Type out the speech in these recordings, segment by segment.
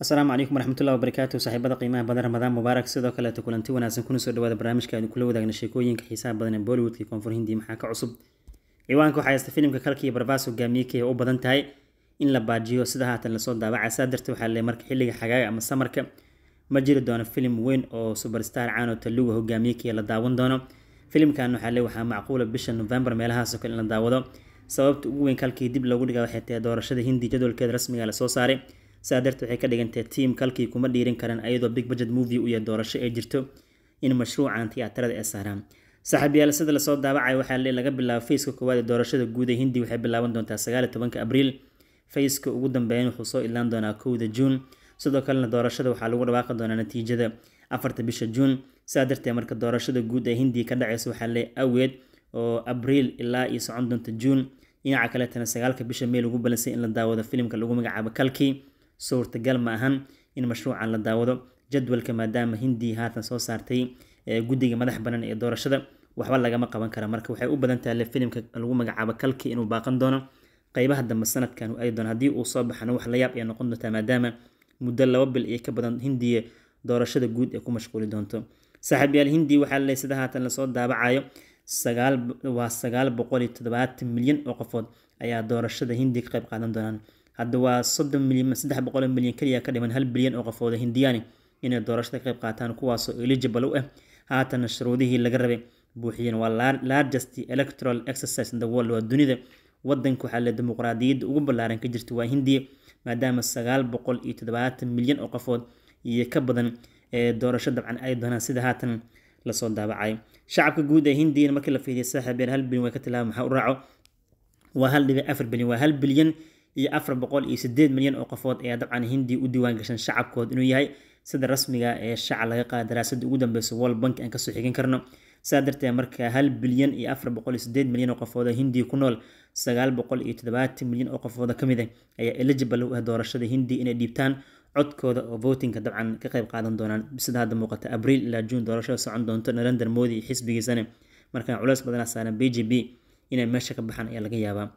asalaamu calaykum waraxmatullahi wabarakaatu saaxiibada qiimaha badan ramadaan mubaarak sidoo kaleeto kulanti wanaagsan kuna soo dhawaada barnaamijka aynu kula wadaagna sheekooyinka xiisaha badan ee bollywoodka iyo koonfur hindiya maxaa ka cusub ciwaanka waxaa haysta filimka kalkiiyo barbaas hogaamiye u badan tahay in la baajiyo sida haatan lasoo daabaca saa dartee waxaa lee marka xilliga xagaaga ama samarka ma jiri doono filim weyn oo superstar caano taluga hogaamiye la daawan doono filimkan waxaa lee waxaa macquula bisha novembar meelahaasoo kale in la daawado sababta ugu weyn kalkii dib loogu dhiga waxay tahay doorashada hindi jadwalkeeda rasmiga lasoo saaray sidaa darteed waxay ka dhigantay tiimka halkii kuma dhiirin karaan ayadoo big budget movie iyo doorasho ay jirto in mashruucan tiyaatarada ee saaraan saaxiibyaal sida lasoo daabacay waxaa laga bilaabo fayska koowaad ee doorashada guud ee hindi waxay bilaaban doontaa sagaaliyo tobanka abriil fayska ugu dambeeyan wuxuu soo idlaan doonaa kowda juun sidoo kalena doorashada waxaa lagu dhawaaqi doonaa natiijada afarta bisha juun sidaa darteed marka doorashada guud ee hindiya ka dhaceysa waxaa le aweed oo abriil ilaa iyo socon doonta juun dhinaca kaletana sagaalka bisha meyl ugu balansay in la daawado filimka lagu magacaabo kalkii suurtagal ma ahan in mashruucan la daawado jadwalka maadaama hindi haatan soo saartay guddiga madax banaan ee doorashada waxba lagama qaban kara marka waxay u badan tahay filimka lagu magacaabo kalki inuu baaqan doono qeybaha dambe sanadkan ay doon haddii uu soo baxana wax la yaab ay noqon doontaa maadaama muddo laba bil iyo ka badan hindiya doorashada guud ee ku mashquuli doonto saaxiibyaal hindi waxaa leysada haatan lasoo daabacayo waa sagaal boqol iyo toddobaatan milyan oo qofood ayaa doorashada hindi ka qayb qaadan doonaan hadda waa soddon milyan saddex boqol milyan keliya ka dhiman hal bilyan oo qofooda hindiyaani inay doorashada ka qayb qaataan kuwaasoo eligible u ah haatan shuruudihii laga rabay buuxiyeen waa largest electoral exercise in the world waa dunida wadanka waxaa le dimuqraadiyadda ugu ballaaran ka jirta waa hindiya maadaama sagaal boqol iyo toddobaatan milyan oo qofood iyo ka badan ee doorasho dabcan ay doonaan sida haatan lasoo daabacay shacabka guud ee hindiyan markii la fiidiya saaxiibeen hal bilyan way ka tilaaba maxaa u raaco waa hal dhibic afar bilyan waa hal bilyan iyo afar boqol iyo sideed milyan oo qofood ayaa dabcan hindi u diiwaan shacabkood inuu yahay sida rasmiga ee shaaca laga qaada daraasada ugu dambeysa world bank aan kasoo xigan karno saa darteed marka hal bilyan iyo afar boqol iyo sideed milyan oo qofooda hindiya ku nool sagaal boqol iyo toddobaatan milyan oo qofooda ka mid ah ayaa eligible u ah doorashada hindiya inay dhiibtaan codkooda oo votinka dabcan ka qayb qaadan doonaan sida hadda muuqata abriil ilaa juun doorashada socon doonto narender moodi xisbigiisana markaan culeys badana saaran b j b inay meesha ka baxaan ayaa laga yaabaa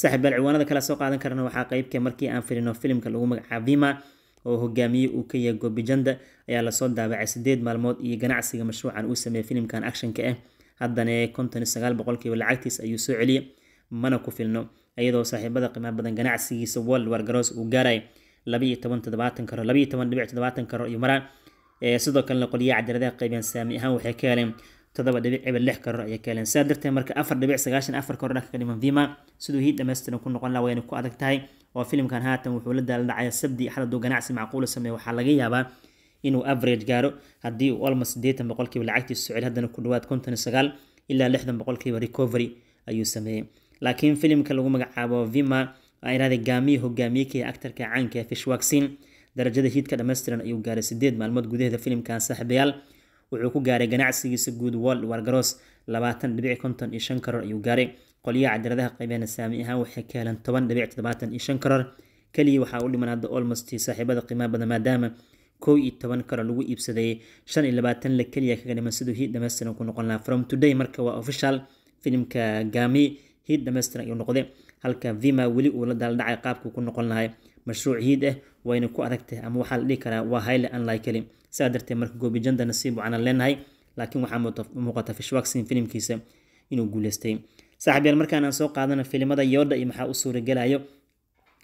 saaxiib baal ciwaanada kala soo qaadan karana waxaa qeybka markii aan filino filimka lagu magacaabo vima oo hogaamiye uu ka yahay gobijanda ayaa lasoo daabacay sideed maalmood iyo ganacsiga mashruucan uu sameeyey filimkan actionka ah haddana konton sagaal boqolkiiba lacagtiis ayuu soo celiyey mana ku filno iyadoo saaxiibada qiimaha badan ganacsigiisa world war uu gaaray labaiyo toban toddobaatan karo labaiyo toban dhibic toddobaatan karo iyo maraa sidoo kalena qoliyaha cabdiradaha qaybiyaan saami ahaan waxay ka heleen toddoba dhibic cibil lix koror ayay ka heleen sidaa darteed marka afar dhibic sagaashan afar koror dhanka ka dhiman vima siduu hii dhammaystiran ku noqon laha wayna ku adag tahay oo filimkan haatan wuxuu la daala dhacaya sabdi hadduu ganacsi macquula sameeyo waxaa laga yaabaa inuu average gaaro haddii uu almost sideetan boqolkiiba lacagtiisu socel haddana ku dhowaad konton sagaal ilaa lixdan boqolkiiba recovery ayuu sameeyey laakiin filimka lagu magacaabo vima waa gaamiye hogaamiye actarka caanka ee darajada hiidka dhammaystiran ayuu gaaray sideed maalmood gudaheeda filimkan saaxiibayaal wuxuu ku gaaray ganacsigiisa guud world wargaros labaatan dhibic konton iyo shan karoor ayuu gaaray qolyaha cadiradaha qaybeen saami ahaan waxay ka heleen toban dhibic toddobaatan iyo shan karoor keliya waxaa u dhiman hadda olmost saaxiibada qiimaha badan maadaama kow iyo toban karoor lagu iibsaday shan iyo labaatan la keliya kaga dhiman siduu hiid dhammaystiran ku noqon lahaa from today marka waa official filimka gami hiid dhammaystiran ayuu noqday halka vima weli uu la daaldhacay qaabkuu ku noqon lahay mashruuc mashruuciid ah eh, wayna ku aragtah ama waxaa la dhihi karaa waa hayle anli kalim saa darteed marka goobijanda nasiib wacanaan leenahay laakiin waxaa muuqata fishwaksin filimkiisa inuu guuleystay saaxiibyaal markaan aan soo qaadana filimada yoodha iyo maxaa u suuragelayo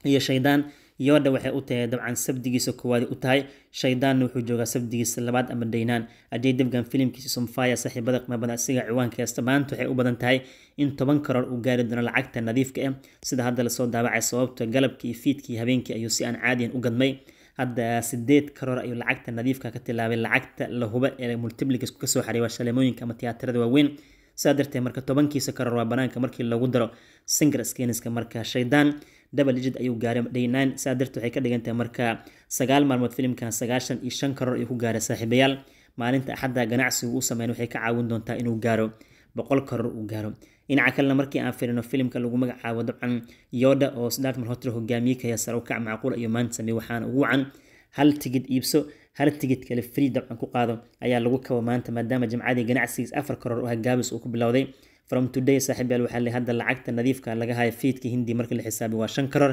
iyo shaydaan yoodha waxay u tahay dabcan sabdigiisa koowaad u tahay shaydaanna wuxuu joogaa sabdigiisa labaad ama dhaynaan haddii dabgan filimkiisa somfaya saaxiibada qmabada asiga ciwaanka maanta waxay u badan tahay in toban karoor uu gaari doono lacagta nadiifka ah sida hadda lasoo daawacay sababta galabkii iyo fiidkii habeenkii ayuu si aan caadiyan u gadmay hadda sideed karoor ayuu lacagta nadiifka ka tilaabay lacagta la huba ee multibligasku kasoo xaray waa shaleemooyinka ama tiyaatirada waaweyn sidaa darteed marka tobankiisa karoor waa banaanka markii lagu daro singers keniska marka shaydaan double digit ayuu gaaray day saa darteed waxay ka dhigantahay marka sagaal maalmood filimkan sagaashan iyo shan karoor ayuu ku gaaray saaxiibayaal maalinta axadda ganacsigu u sameyn waxay ka caawin doontaa inuu gaaro boqol karoor uu gaaro dhinaca kalena markii aan firino filimka lagu magacaabo dabcan yoda oo sdartman hotel hogaamiye kaya sare ukac macquul iyo maanta samey waxaana ugu wacan hal tigid iibso hal tigid kale free dabcan ku qaado ayaa lagu kaba maanta maadaama jimcadii ganacsigiis afar karoor oo ah, hagaabis uu ku bilowday from today saaxiibayaal waxaa le hadda lacagta nadiifka ah laga haya fiidka hindi marka la xisaabi waa shan karoor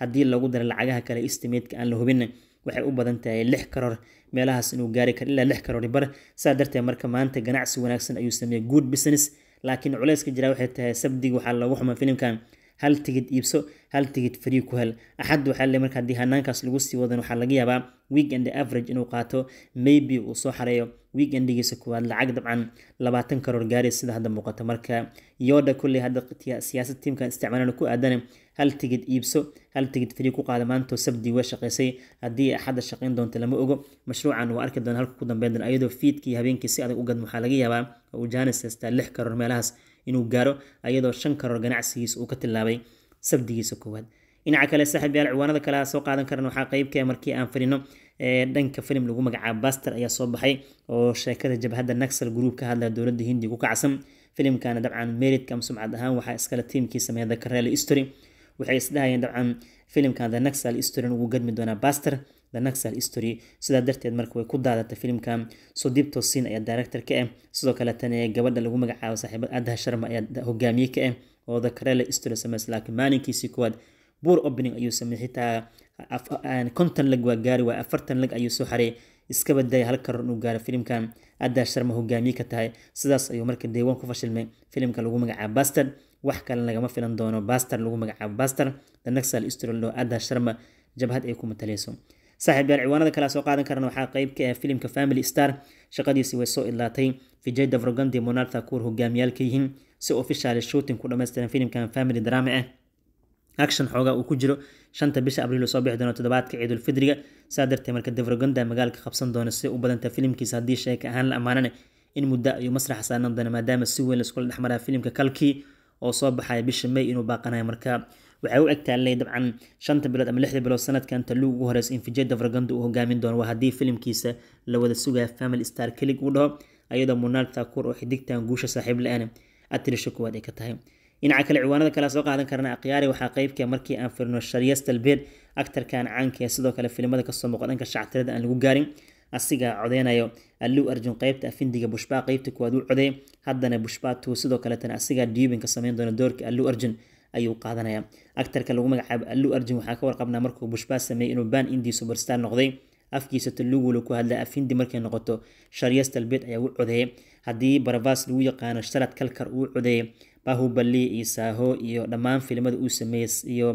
haddii lagu dara lacagaha kale istimaidka aan la hubin waxay u badan tahay lix karoor meelahaas inuu gaari karo ilaa lix karar bar saa darteed marka maanta ganacsi wanaagsan ayuu sameeyay good business laakiin culayska jira waxay tahay sabdig waxaa lagu xuma filimkan hal tigid iibso hal tigid farii ku hel axad waxaa le marka haddii hanaankaas lagu sii wadan waxaa laga yaabaa weekend average inuu qaato maybe uu soo xareeyo weekendigiisa koowaad lacag dabcan labaatan karoor gaari sida hadda muuqato marka yooda kulley hadda siyaasad tiimkan isticmaalan ku aadan hal tigid iibso hal tigid farii ku qaada maanto sabdii waa shaqaysay haddii axadda shaqayn doonta lama ogo mashruucan waa arki doona halka ku dambeyn doona fiidkii habeenkii si adag u gadmo waxaa laga yaabaa uu jaanis haystaa lix karoor meelahaas inuu gaaro ayadoo shan karoor ganacsigiis uu ka tilaabay sabdigiisa koowaad dhinaca kale saaxiib ciwaanada kale aan soo qaadan karan waxaa qeybka ah markii aan fadhino dhanka filim lagu magacaabo baster ayaa soo baxay oo sheekada jabhadda naxal group ka hadla dowladda hindi ku kacsan filimkana dabcan meridka ama sumcad ahaan waxaa iskale tiimkii sameeya the carel history waxay isdhahayeen dabcan filimkan the naxal history ugu gadmi doonaa baster the naxal history sidaa darteed marka way ku daadata filimka soo dibto ayaa director ka ah sidoo kale gabadha lagu magacaabo saaxiibad adha sharma ayaa hogaamiye ka ah oo the karela history sameys laakiin maalinkiisii koowaad buur opening ayuu sameeyey xitaa konton lag waa gaari waa afartan lag ayuu soo xaray iska badaya halka uu gaaro filimkan adda sharma hogaamiye ka tahay sidaas ayuu marka deewaan ku fashilmay filimka lagu magacaabo bastard wax kale lagama filan doono baster lagu magacaabo baster the naxal history loo adda sharma jabhad ay ku matalayso saaxiib yaal ciwaanada kala soo qaadan karana waxaa qayb ka ah filimka family star shaqadiisi way soo idlaatay vijay davrogandi monal thakur hogaamiyaal ka yihiin si official shooting ku dhammaystiran filimkan family drama ah action xoogaa uu ku jiro shanta bisha abriil soo bixi doono toddobaadka ciidulfidriga saa dartee marka davroganda magaalka qabsan doona si u badanta filimkiisa haddii sheeka ahaan la ammaanane in muddo ayuu masraxa saaran doona maadaama si weyn laiskula dhexmaraa filimka kalkii oo soo baxaya bisha may inuu baaqanayo marka waxay u egtaa ley dabcan shanta bilood ama lixda bilood sanadkan taluu ugu horeysa in vijay uu hogaamin doono waa haddii filimkiisa la wada sugaya family star kelig uu dhaho ayadoo munaal taakuur oo xidigtan guusha saaxiib la-aan atrisha kuwaad ay ka tahay dhinaca kale ciwaanada kale soo qaadan karna akhyaari waxaa qeybka ah markii aan firno sharyas dalbeed actarkan sidoo kale filimada kasoo muuqda dhanka shactirada aan lagu gaarin asigaa codeynayo alluu arjun qeybta afindiga ah, bushbaa qeybta kuwaad u codeey haddana bushbaa tuu sidoo kaletana asigaa diubinka sameyn doona doorka alluu arjun ayuu qaadanaya actarka lagu magacaabo allu arjin waxaa ka warqabnaa markuu bushbaas sameeyey inuu baan indii subarstar noqday afkiisa tallugula ku hadla afindi markay noqoto sharyas talbeed ayaa u codeeyey haddii barvas lagu yaqaano sharad kalkar uu codeeyey bahuballi iyo saaho iyo dhammaan filimada uu sameeyey iyo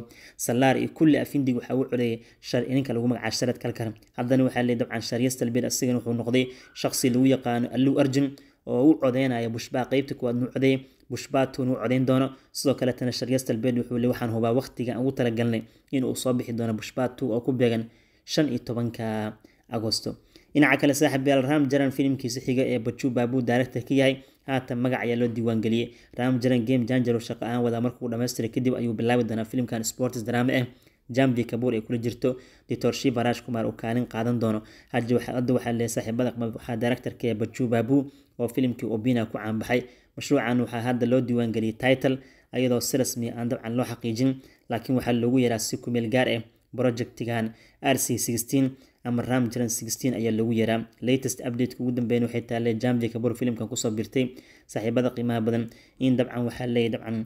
salaar iyo kulli afindig waxaa u codeeyay ninka lagu magacaa sharad kalkar haddana waxaa leey dabcan sharyas talbeed asigana wuxuu noqday shaqsi lagu yaqaano allu arjun oo u codeynaya bushbaa qeybta kuwaad nuu codeeyey bushbaatu inuu codayn doono sidoo kaleetana sharyasta wuxuu le waxaan hubaa waqtiga ugu talagalnay inuu soo bixi doono bushbaat oo ku beegan shan iyo tobanka agosto dhinaca kale saaxiibayaal ramjaran filimkiisa xiga ee baju baabuu daaractor ka yahay haatan magac ayaa loo diiwaangeliyey ramjaran game janjaro shaqo ahaan wadaa markuu dhammaystira kadib ayuu bilaabi doonaa filimkan sports drama ah jambi kabuur ay kula jirto ditorshi baraash kumaar uu kaalin qaadan doono hadda waxaa leeyahay saaxiibada waxaa daaractarka ee baju baabuu oo filimkii obina ku caanbaxay mashruucan waxaa hadda loo diiwaangeliyey title ayadoo si rasmi ah aan dabcan loo xaqiijin laakiin waxaa loogu yeeraa si kumeel gaar ah projectigan rc ama ramjaran ayaa loogu yeeraa latest updateka ugu dambeyn waxay taalee jambi kabor filimkan kusoo birtay saaxiibada qiimaha badan in dabcan waxaa leeyay dabcan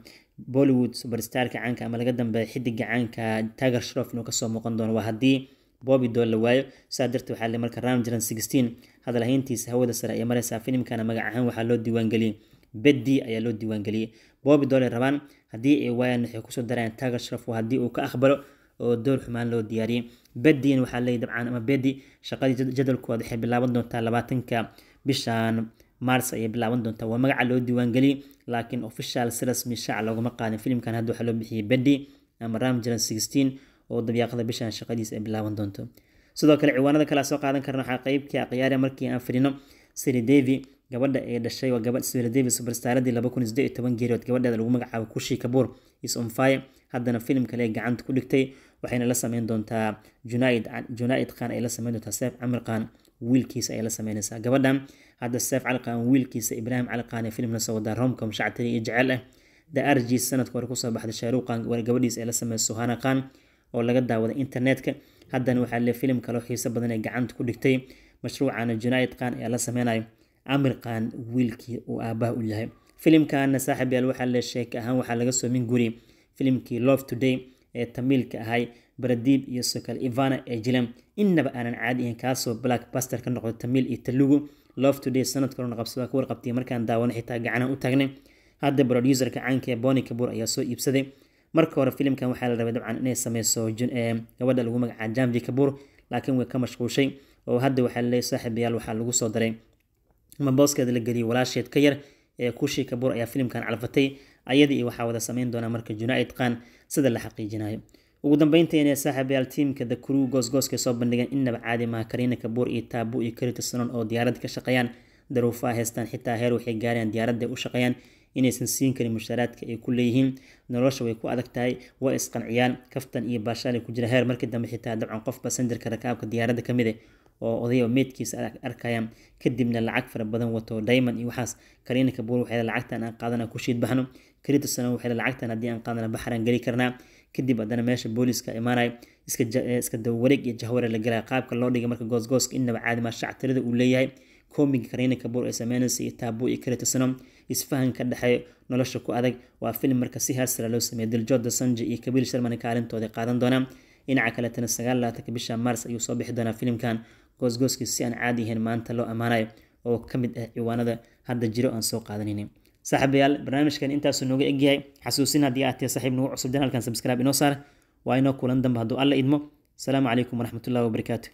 bollywood subarstarka caanka ama laga dambeeya xidiga caanka tiger shrof inuu kasoo muuqan doono waa haddii boobi dool la waayo saa darteed waxaa le marka ramjaran hadal hayntiisa hawada sare ee mareysaa filimkana magac ahaan waxaa loo diiwaangeliyey beddi ayaa loo diiwaangeliyey boobi doole rabaan haddii ay waayaan waxay kusoo darayaan taagar sharaf haddii uu ka aqbalo oo door xumaan loo diyaariyey beddiin waxaa leeyahy dabcan ama beddi shaqadii jadalkooda waxay bilaaban doontaa labaatanka bishan mars ayay bilaaban doontaa waa magaca loo diiwaangeliyey laakiin official si rasmi shaaca loogama qaadin filimkan hadda waxaa loo bixiyey beddi ama ramjaran sixteen oo dabyaaqada bishan shaqadiis ay bilaaban doonto sidoo kale ciwaanada kale soo qaadan karna waxaa qeybka khiyaari ah markii aan fidhino siri davy gabadha ee dhashay waa gabadh Sara Davis superstaradii 2018 geeriyood gabadheeda lagu magacaabo Kushi Kapoor is on haddana filim kale gacanta ku dhigtay waxayna la sameyn doontaa Junaid Junaid Khan ay la sameyn doontaa Saif Amir Khan wiilkiisa ay la sameynaysaa gabadhan hadda Saif Cali Khan wiilkiisa Ibrahim Cali Khan ee filimna soo wadaa romcom shacabtani iyo jecel ah The RG sanadka hore kusoo baxday Shahrukh Khan war ay la sameeyay Sohana Khan oo laga daawaday internetka haddana waxaa le filim kale xiiso badan ee gacanta ku dhigtay mashruucana Junaid Khan ee la sameynayo amir qaan wiilkii uu aabbaha u yahay filimkaana saaxib waxaa le sheeka ahaan waxaa laga soomin guriyey filimkii love today ee tamiilka ahay baradiib iyo sokal ivana ee jilan innaba aanan caadi ahayn kaasoo black baster ka noqdo tamiil iyo talugu love today sanadka horena qabsada ku warqabtay markaan daawana xitaa gacanaan u taagnay hadda broducerka caanka ee boni kabur ayaa soo iibsaday marka hore filimkan waxaa la rabay dabcan inay sameyso gabadha lagu magaca jamvi kabur laakiin way ka mashquushay oo hadda waxaa laleeyahy saaxiibayaal waxaa lagu soo daray ama booskeeda la geliyay walaasheed ka yar ee kushii kabuur ayaa filimkan calfatay ayadii waxaa wada sameyn doona marka united qan sida la xaqiijinayo ugu dambeyntiina saaxiibayaal tiimka the crew goosgooskay soo bandhigeen innaba caadi maha kariina kabuur iyo taabu iyo karita sanon oo diyaarada ka shaqeeyaan daruufaha heestaan xitaa heer waxay gaareen diyaaradda u shaqeeyaan inaysan siin karin mushaharaadka ay ku leeyihiin nolosha way ku adag tahay waa isqanciyaan kaftan iyo baashaal ku jira heer markii dambe xitaa dabcan qof basanjarka rakaabka diyaaradda ka mid eh oo odayo meydkiisa arkayaan kadibna lacag fara badan wato diamond iyo waxaas kariina kabuur waxay lacagtan aan qaadana ku baxno karitusana waxay lacagtan haddii aan qaadana baxraan geli karnaa kadib haddana meesha booliska imaanay iska eh, dawareeg iyo jahware la galaa qaabka loo dhigay marka goosgooska innaba caadi shactirada uu leeyahay koomiga kariina kabuur ee sameynaysa iyo taabo iyo karitusano isfahan dhexeeyo nolosha ku adag waa filim marka si harsara loo sameeyay diljood dasanji iyo kabiil sharman kaalintooda qaadan doonaa dhinaca kaletana sagaal labatanka bisha maars ayuu soo bixi doonaa filimkan goosgooskii si aan caadi ahayn maanta loo ammaanayo oo ka mid ah ciwaanada hadda jiro aan soo qaadanaynin saaxiibayaal barnaamijkan intaasuu nooga egyahay xasuusin haddii aad tahay saaxiib nagu cusub janaalkan sabscribe inoo saara waa inoo kulan dambe hadduu alla idmo asalaamu calaykum waraxmatullahi wabarakaatu